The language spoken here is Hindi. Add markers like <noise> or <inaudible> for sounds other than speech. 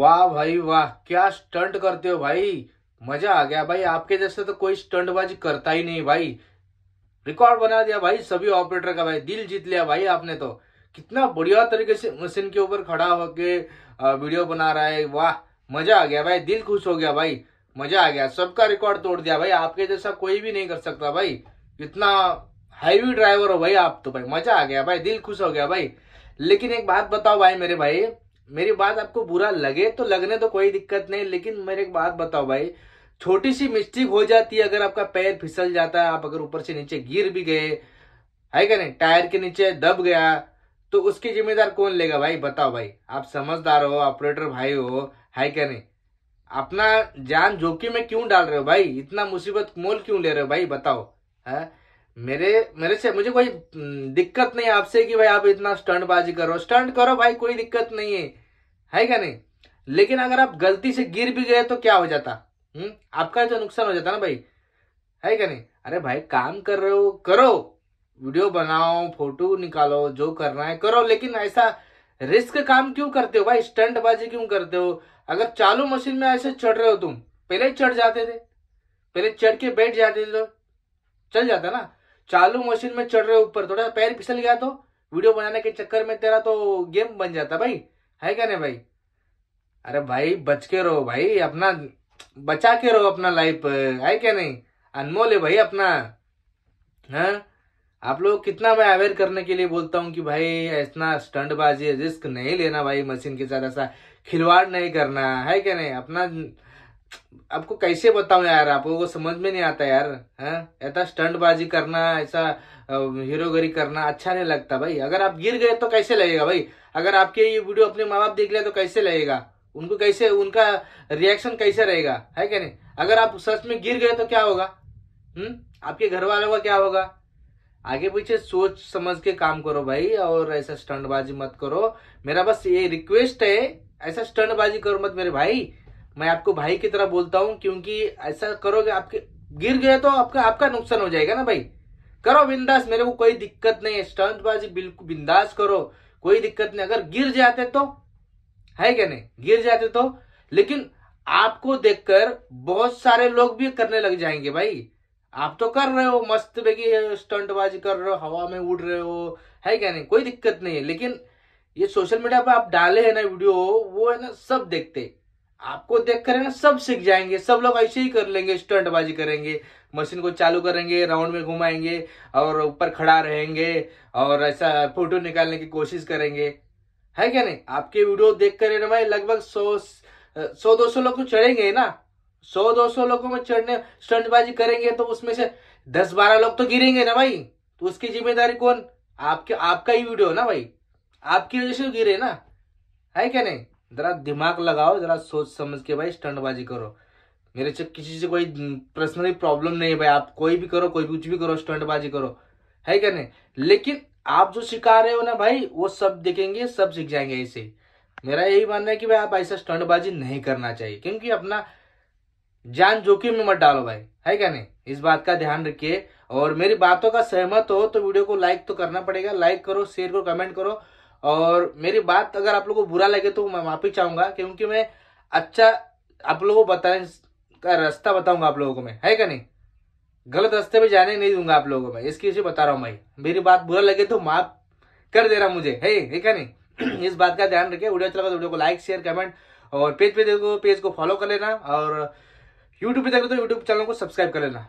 वाह भाई वाह क्या स्टंट करते हो भाई मजा आ गया भाई आपके जैसे तो कोई स्टंटबाजी करता ही नहीं भाई रिकॉर्ड बना दिया भाई सभी ऑपरेटर का भाई दिल जीत लिया भाई आपने तो कितना बढ़िया तरीके से मशीन के ऊपर खड़ा होके वीडियो बना रहा है वाह मजा आ गया भाई दिल खुश हो गया भाई मजा आ गया सबका रिकॉर्ड तोड़ दिया भाई आपके जैसा कोई भी नहीं कर सकता भाई इतना हाईवी ड्राइवर हो भाई आप तो भाई मजा आ गया भाई दिल खुश हो गया भाई लेकिन एक बात बताओ भाई मेरे भाई मेरी बात आपको बुरा लगे तो लगने तो कोई दिक्कत नहीं लेकिन मेरे एक बात बताओ भाई छोटी सी मिस्टेक हो जाती है अगर आपका पैर फिसल जाता है आप अगर ऊपर से नीचे गिर भी गए है क्या नहीं टायर के नीचे दब गया तो उसकी जिम्मेदार कौन लेगा भाई बताओ भाई आप समझदार हो ऑपरेटर भाई हो है क्या नहीं अपना जान जोखिम में क्यों डाल रहे हो भाई इतना मुसीबत मोल क्यों ले रहे हो भाई बताओ है मेरे मेरे से मुझे कोई हम्म, दिक्कत नहीं आपसे कि भाई आप इतना स्टंटबाजी करो स्टंट करो भाई कोई दिक्कत नहीं है है क्या नहीं लेकिन अगर आप गलती से गिर भी गए तो क्या हो जाता हम्म आपका जो तो नुकसान हो जाता ना भाई है क्या नहीं अरे भाई काम कर रहे हो करो वीडियो बनाओ फोटो निकालो जो करना है करो लेकिन ऐसा रिस्क काम क्यों करते हो भाई स्टंटबाजी क्यों करते हो अगर चालू मशीन में ऐसे चढ़ रहे हो तुम पहले चढ़ जाते थे पहले चढ़ के बैठ जाते थे तो चल जाता ना चालू मशीन में चढ़ रहे ऊपर थोड़ा पैर फिसल गया तो वीडियो बनाने के चक्कर में तेरा तो गेम बन जाता भाई है क्या नहीं भाई अरे भाई बच के रहो भाई अपना बचा के रहो अपना लाइफ है क्या नहीं अनमोल है भाई अपना है हाँ? आप लोग कितना मैं अवेयर करने के लिए बोलता हूँ कि भाई इतना स्टंटबाजी रिस्क नहीं लेना भाई मशीन के साथ ऐसा खिलवाड़ नहीं करना है क्या नहीं अपना आपको कैसे बताऊं यार आपको वो समझ में नहीं आता यार है ऐसा स्टंटबाजी करना ऐसा हीरोगरी करना अच्छा नहीं लगता भाई अगर आप गिर गए तो कैसे लगेगा भाई अगर आपके ये वीडियो अपने माँ बाप देख लिया तो कैसे लगेगा उनको कैसे उनका रिएक्शन कैसे रहेगा है क्या नहीं अगर आप सच में गिर गए तो क्या होगा हम्म आपके घर वालों का क्या होगा आगे पीछे सोच समझ के काम करो भाई और ऐसा स्टंटबाजी मत करो मेरा बस ये रिक्वेस्ट है ऐसा स्टंटबाजी करो मत मेरे भाई मैं आपको भाई की तरह बोलता हूँ क्योंकि ऐसा करोगे आपके गिर गए तो आपका आपका नुकसान हो जाएगा ना भाई करो बिंदास मेरे को कोई दिक्कत नहीं है स्टंटबाजी बिल्कुल बिंदास करो कोई दिक्कत नहीं अगर गिर जाते तो है क्या नहीं गिर जाते तो लेकिन आपको देखकर बहुत सारे लोग भी करने लग जाएंगे भाई आप तो कर रहे हो मस्त बेगी स्टंटबाजी कर रहे हो हवा में उड़ रहे हो है क्या नहीं कोई दिक्कत नहीं है लेकिन ये सोशल मीडिया पर आप डाले है ना वीडियो वो है ना सब देखते आपको देख कर सब सीख जाएंगे सब लोग ऐसे ही कर लेंगे स्टंटबाजी करेंगे मशीन को चालू करेंगे राउंड में घुमाएंगे और ऊपर खड़ा रहेंगे और ऐसा फोटो निकालने की कोशिश करेंगे है क्या नहीं आपके वीडियो देख कर ना भाई लगभग सौ सौ दो सौ लोग तो चढ़ेंगे ना सौ दो सौ लोगों में चढ़ने स्टंटबाजी करेंगे तो उसमें से दस बारह लोग तो गिरेंगे ना भाई तो उसकी जिम्मेदारी कौन आपके आपका ही वीडियो ना भाई आपकी वजह से तो गिरे ना है क्या नहीं जरा दिमाग लगाओ जरा सोच समझ के भाई स्टंटबाजी करो मेरे से किसी से कोई पर्सनली प्रॉब्लम नहीं है भाई आप कोई भी करो कोई कुछ भी करो स्टंटबाजी करो है क्या नहीं लेकिन आप जो सिखा रहे हो ना भाई वो सब देखेंगे सब सीख जाएंगे ऐसे ही मेरा यही मानना है कि भाई आप ऐसा स्टंटबाजी नहीं करना चाहिए क्योंकि अपना जान जोखिम में मत डालो भाई है क्या नहीं इस बात का ध्यान रखिए और मेरी बातों का सहमत हो तो वीडियो को लाइक तो करना पड़ेगा लाइक करो शेयर करो कमेंट करो और मेरी बात अगर आप लोग को बुरा लगे तो मैं माफी चाहूंगा क्योंकि मैं अच्छा आप लोगों को बताने का रास्ता बताऊंगा आप लोगों को मैं है क्या नहीं गलत रास्ते पे जाने नहीं दूंगा आप लोगों को मैं इसकी वजह बता रहा हूँ भाई मेरी बात बुरा लगे तो माफ कर दे रहा मुझे है है क्या नहीं <clears throat> इस बात का ध्यान रखिए वीडियो अच्छा लगा तो वीडियो को लाइक शेयर कमेंट और पेज पे देखो पेज को फॉलो कर लेना और यूट्यूब पे देखो तो यूट्यूब चैनल को सब्सक्राइब कर लेना